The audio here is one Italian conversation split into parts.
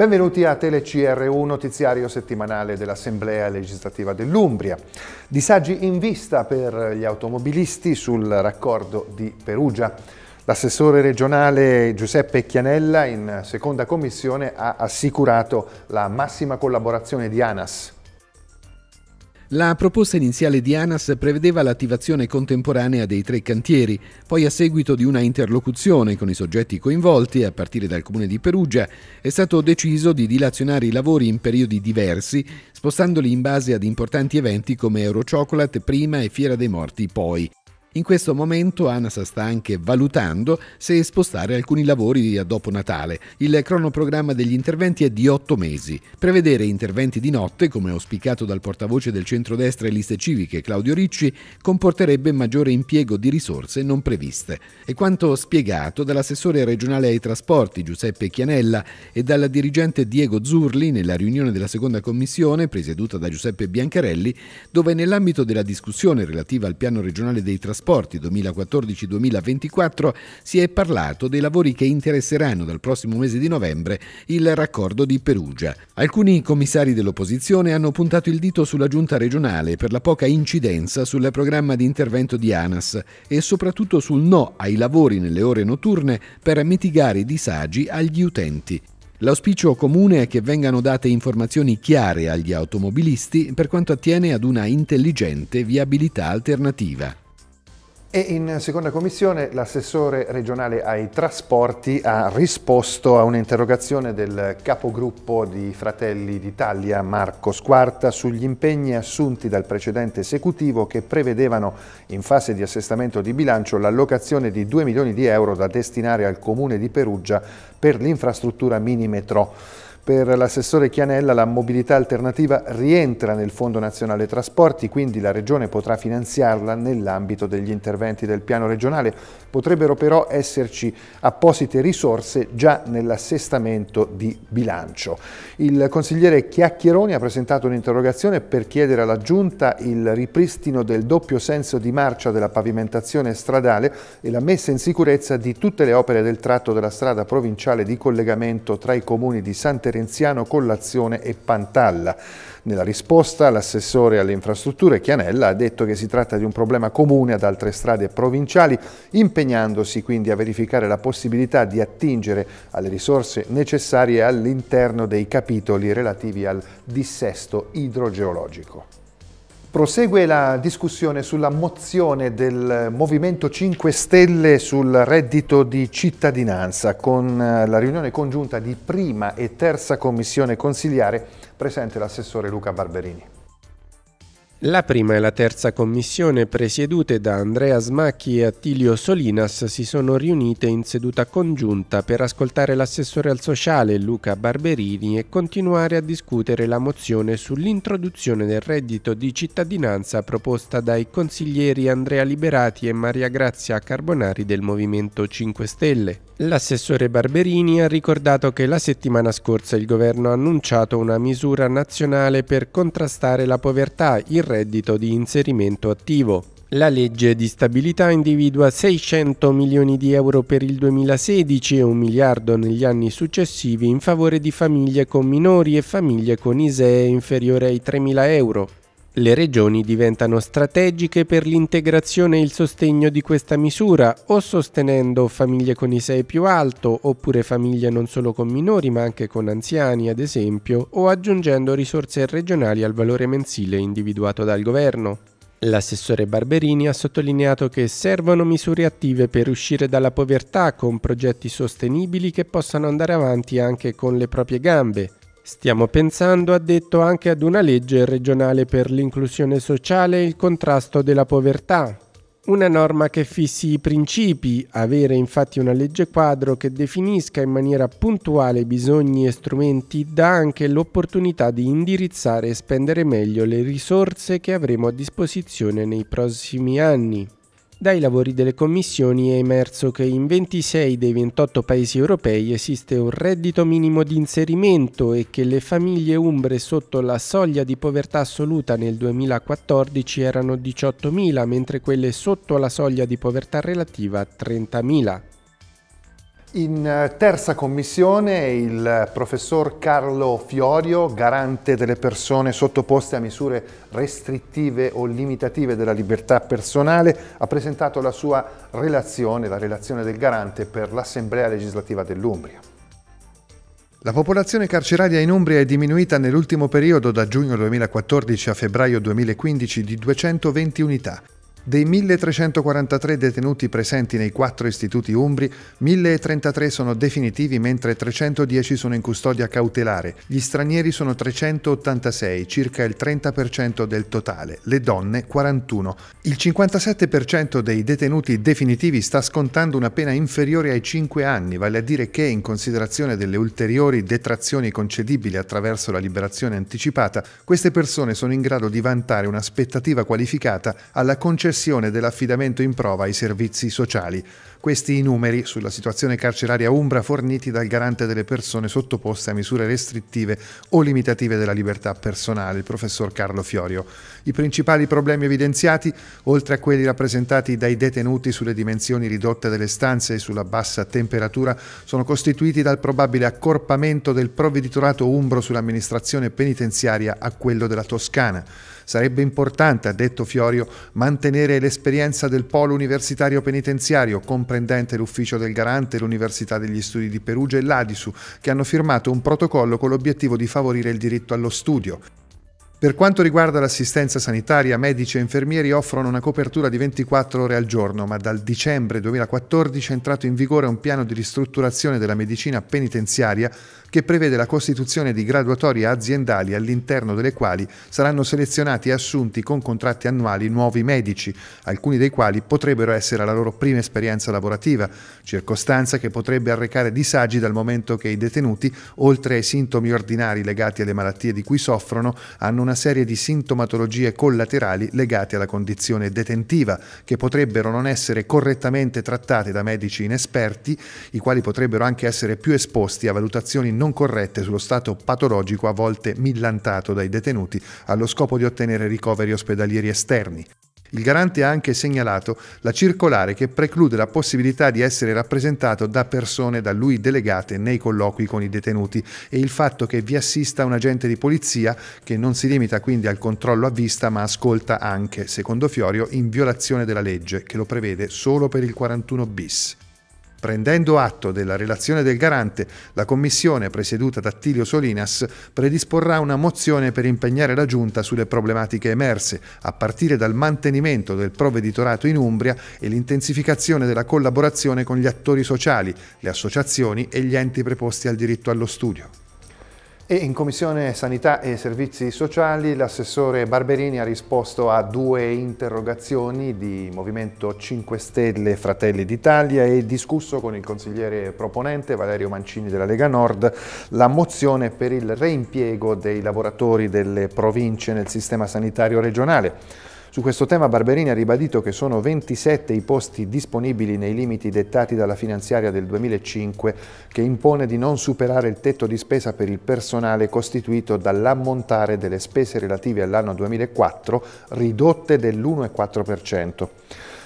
Benvenuti a TeleCR1, notiziario settimanale dell'Assemblea legislativa dell'Umbria. Disagi in vista per gli automobilisti sul raccordo di Perugia. L'assessore regionale Giuseppe Chianella in seconda commissione ha assicurato la massima collaborazione di ANAS. La proposta iniziale di ANAS prevedeva l'attivazione contemporanea dei tre cantieri, poi a seguito di una interlocuzione con i soggetti coinvolti, a partire dal Comune di Perugia, è stato deciso di dilazionare i lavori in periodi diversi, spostandoli in base ad importanti eventi come Eurociocolat prima e Fiera dei Morti poi. In questo momento ANASA sta anche valutando se spostare alcuni lavori a dopo Natale. Il cronoprogramma degli interventi è di otto mesi. Prevedere interventi di notte, come auspicato dal portavoce del centrodestra e liste civiche Claudio Ricci, comporterebbe maggiore impiego di risorse non previste. È quanto spiegato dall'assessore regionale ai trasporti Giuseppe Chianella e dal dirigente Diego Zurli nella riunione della seconda commissione presieduta da Giuseppe Biancarelli, dove nell'ambito della discussione relativa al piano regionale dei trasporti Trasporti 2014-2024 si è parlato dei lavori che interesseranno dal prossimo mese di novembre il raccordo di Perugia. Alcuni commissari dell'opposizione hanno puntato il dito sulla giunta regionale per la poca incidenza sul programma di intervento di ANAS e soprattutto sul no ai lavori nelle ore notturne per mitigare i disagi agli utenti. L'auspicio comune è che vengano date informazioni chiare agli automobilisti per quanto attiene ad una intelligente viabilità alternativa. E in seconda commissione l'assessore regionale ai trasporti ha risposto a un'interrogazione del capogruppo di Fratelli d'Italia Marco Squarta sugli impegni assunti dal precedente esecutivo che prevedevano in fase di assestamento di bilancio l'allocazione di 2 milioni di euro da destinare al comune di Perugia per l'infrastruttura mini metro. Per l'assessore Chianella la mobilità alternativa rientra nel Fondo Nazionale Trasporti, quindi la Regione potrà finanziarla nell'ambito degli interventi del piano regionale. Potrebbero però esserci apposite risorse già nell'assestamento di bilancio. Il consigliere Chiacchieroni ha presentato un'interrogazione per chiedere alla Giunta il ripristino del doppio senso di marcia della pavimentazione stradale e la messa in sicurezza di tutte le opere del tratto della strada provinciale di collegamento tra i comuni di Sant'Elia Terenziano, Collazione e Pantalla. Nella risposta l'assessore alle infrastrutture Chianella ha detto che si tratta di un problema comune ad altre strade provinciali, impegnandosi quindi a verificare la possibilità di attingere alle risorse necessarie all'interno dei capitoli relativi al dissesto idrogeologico. Prosegue la discussione sulla mozione del Movimento 5 Stelle sul reddito di cittadinanza con eh, la riunione congiunta di prima e terza commissione consiliare presente l'assessore Luca Barberini. La prima e la terza commissione, presiedute da Andrea Smacchi e Attilio Solinas, si sono riunite in seduta congiunta per ascoltare l'assessore al sociale Luca Barberini e continuare a discutere la mozione sull'introduzione del reddito di cittadinanza proposta dai consiglieri Andrea Liberati e Maria Grazia Carbonari del Movimento 5 Stelle. L'assessore Barberini ha ricordato che la settimana scorsa il governo ha annunciato una misura nazionale per contrastare la povertà, il reddito di inserimento attivo. La legge di stabilità individua 600 milioni di euro per il 2016 e un miliardo negli anni successivi in favore di famiglie con minori e famiglie con ISEE inferiore ai 3.000 euro. Le regioni diventano strategiche per l'integrazione e il sostegno di questa misura, o sostenendo famiglie con i 6 più alto, oppure famiglie non solo con minori ma anche con anziani, ad esempio, o aggiungendo risorse regionali al valore mensile individuato dal governo. L'assessore Barberini ha sottolineato che servono misure attive per uscire dalla povertà con progetti sostenibili che possano andare avanti anche con le proprie gambe Stiamo pensando, ha detto, anche ad una legge regionale per l'inclusione sociale e il contrasto della povertà. Una norma che fissi i principi, avere infatti una legge quadro che definisca in maniera puntuale bisogni e strumenti dà anche l'opportunità di indirizzare e spendere meglio le risorse che avremo a disposizione nei prossimi anni. Dai lavori delle commissioni è emerso che in 26 dei 28 paesi europei esiste un reddito minimo di inserimento e che le famiglie umbre sotto la soglia di povertà assoluta nel 2014 erano 18.000, mentre quelle sotto la soglia di povertà relativa 30.000. In eh, terza commissione il professor Carlo Fiorio, garante delle persone sottoposte a misure restrittive o limitative della libertà personale, ha presentato la sua relazione, la relazione del garante per l'Assemblea legislativa dell'Umbria. La popolazione carceraria in Umbria è diminuita nell'ultimo periodo da giugno 2014 a febbraio 2015 di 220 unità dei 1.343 detenuti presenti nei quattro istituti umbri, 1.033 sono definitivi mentre 310 sono in custodia cautelare. Gli stranieri sono 386, circa il 30% del totale, le donne 41. Il 57% dei detenuti definitivi sta scontando una pena inferiore ai 5 anni, vale a dire che, in considerazione delle ulteriori detrazioni concedibili attraverso la liberazione anticipata, queste persone sono in grado di vantare un'aspettativa qualificata alla concessione concessione dell'affidamento in prova ai servizi sociali. Questi i numeri sulla situazione carceraria Umbra forniti dal garante delle persone sottoposte a misure restrittive o limitative della libertà personale, il professor Carlo Fiorio. I principali problemi evidenziati, oltre a quelli rappresentati dai detenuti sulle dimensioni ridotte delle stanze e sulla bassa temperatura, sono costituiti dal probabile accorpamento del provveditorato umbro sull'amministrazione penitenziaria a quello della Toscana. Sarebbe importante, ha detto Fiorio, mantenere l'esperienza del polo universitario penitenziario, comprendente l'ufficio del garante, l'Università degli Studi di Perugia e l'Adisu, che hanno firmato un protocollo con l'obiettivo di favorire il diritto allo studio. Per quanto riguarda l'assistenza sanitaria, medici e infermieri offrono una copertura di 24 ore al giorno, ma dal dicembre 2014 è entrato in vigore un piano di ristrutturazione della medicina penitenziaria che prevede la costituzione di graduatorie aziendali all'interno delle quali saranno selezionati e assunti con contratti annuali nuovi medici, alcuni dei quali potrebbero essere la loro prima esperienza lavorativa, circostanza che potrebbe arrecare disagi dal momento che i detenuti, oltre ai sintomi ordinari legati alle malattie di cui soffrono, hanno una serie di sintomatologie collaterali legate alla condizione detentiva, che potrebbero non essere correttamente trattate da medici inesperti, i quali potrebbero anche essere più esposti a valutazioni non corrette sullo stato patologico a volte millantato dai detenuti allo scopo di ottenere ricoveri ospedalieri esterni. Il garante ha anche segnalato la circolare che preclude la possibilità di essere rappresentato da persone da lui delegate nei colloqui con i detenuti e il fatto che vi assista un agente di polizia che non si limita quindi al controllo a vista ma ascolta anche, secondo Fiorio, in violazione della legge che lo prevede solo per il 41 bis. Prendendo atto della relazione del garante, la commissione presieduta da Tilio Solinas predisporrà una mozione per impegnare la Giunta sulle problematiche emerse, a partire dal mantenimento del provveditorato in Umbria e l'intensificazione della collaborazione con gli attori sociali, le associazioni e gli enti preposti al diritto allo studio. E in Commissione Sanità e Servizi Sociali l'assessore Barberini ha risposto a due interrogazioni di Movimento 5 Stelle Fratelli d'Italia e discusso con il consigliere proponente Valerio Mancini della Lega Nord la mozione per il reimpiego dei lavoratori delle province nel sistema sanitario regionale. Su questo tema Barberini ha ribadito che sono 27 i posti disponibili nei limiti dettati dalla finanziaria del 2005 che impone di non superare il tetto di spesa per il personale costituito dall'ammontare delle spese relative all'anno 2004 ridotte dell'1,4%.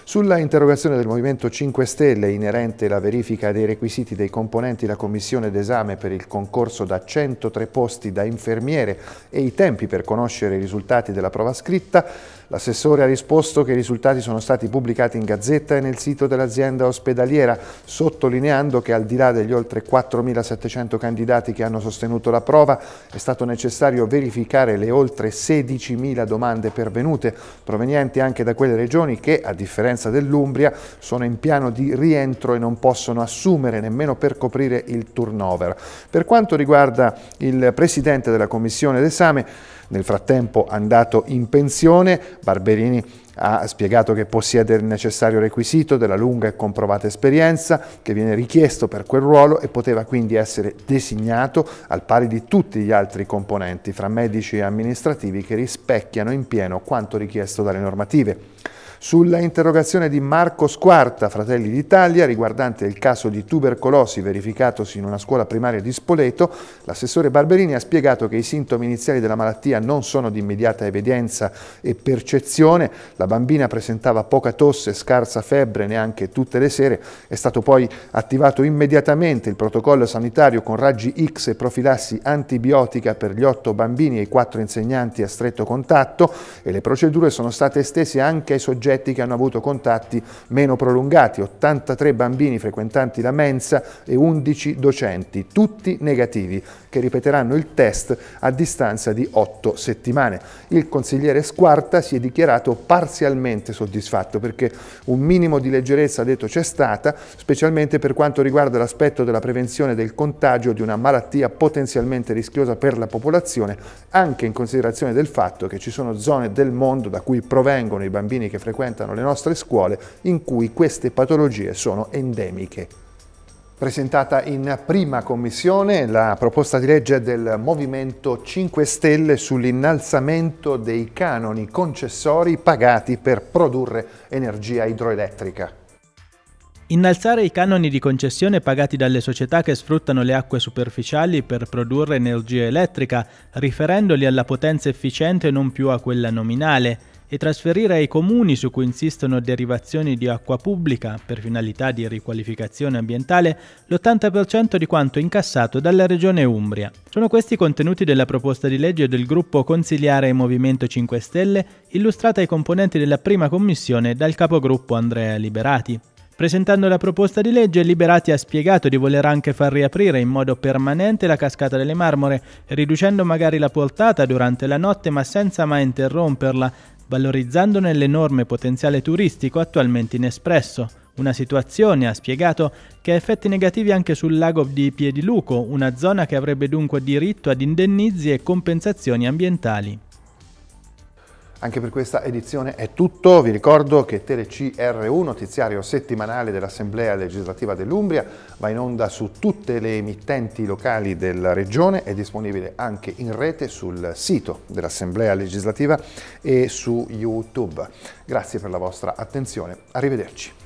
Sulla interrogazione del Movimento 5 Stelle inerente alla verifica dei requisiti dei componenti la commissione d'esame per il concorso da 103 posti da infermiere e i tempi per conoscere i risultati della prova scritta, L'assessore ha risposto che i risultati sono stati pubblicati in gazzetta e nel sito dell'azienda ospedaliera, sottolineando che al di là degli oltre 4.700 candidati che hanno sostenuto la prova, è stato necessario verificare le oltre 16.000 domande pervenute, provenienti anche da quelle regioni che, a differenza dell'Umbria, sono in piano di rientro e non possono assumere nemmeno per coprire il turnover. Per quanto riguarda il Presidente della Commissione d'esame, nel frattempo andato in pensione. Barberini ha spiegato che possiede il necessario requisito della lunga e comprovata esperienza che viene richiesto per quel ruolo e poteva quindi essere designato al pari di tutti gli altri componenti fra medici e amministrativi che rispecchiano in pieno quanto richiesto dalle normative. Sulla interrogazione di Marco Squarta, Fratelli d'Italia, riguardante il caso di tubercolosi verificatosi in una scuola primaria di Spoleto, l'assessore Barberini ha spiegato che i sintomi iniziali della malattia non sono di immediata evidenza e percezione, la bambina presentava poca tosse, scarsa febbre neanche tutte le sere, è stato poi attivato immediatamente il protocollo sanitario con raggi X e profilassi antibiotica per gli otto bambini e i quattro insegnanti a stretto contatto e le procedure sono state estese anche ai soggetti soggetti che hanno avuto contatti meno prolungati, 83 bambini frequentanti la mensa e 11 docenti, tutti negativi, che ripeteranno il test a distanza di 8 settimane. Il consigliere Squarta si è dichiarato parzialmente soddisfatto perché un minimo di leggerezza ha detto c'è stata, specialmente per quanto riguarda l'aspetto della prevenzione del contagio di una malattia potenzialmente rischiosa per la popolazione, anche in considerazione del fatto che ci sono zone del mondo da cui provengono i bambini che frequentano frequentano le nostre scuole in cui queste patologie sono endemiche. Presentata in prima commissione la proposta di legge del Movimento 5 Stelle sull'innalzamento dei canoni concessori pagati per produrre energia idroelettrica. Innalzare i canoni di concessione pagati dalle società che sfruttano le acque superficiali per produrre energia elettrica, riferendoli alla potenza efficiente e non più a quella nominale e trasferire ai comuni su cui insistono derivazioni di acqua pubblica per finalità di riqualificazione ambientale l'80% di quanto incassato dalla Regione Umbria. Sono questi i contenuti della proposta di legge del gruppo consiliare Movimento 5 Stelle, illustrata ai componenti della prima commissione dal capogruppo Andrea Liberati. Presentando la proposta di legge, Liberati ha spiegato di voler anche far riaprire in modo permanente la cascata delle marmore, riducendo magari la portata durante la notte ma senza mai interromperla, valorizzandone l'enorme potenziale turistico attualmente inespresso. Una situazione, ha spiegato, che ha effetti negativi anche sul lago di Piediluco, una zona che avrebbe dunque diritto ad indennizi e compensazioni ambientali. Anche per questa edizione è tutto, vi ricordo che TLCR1, notiziario settimanale dell'Assemblea legislativa dell'Umbria, va in onda su tutte le emittenti locali della regione, è disponibile anche in rete sul sito dell'Assemblea legislativa e su YouTube. Grazie per la vostra attenzione, arrivederci.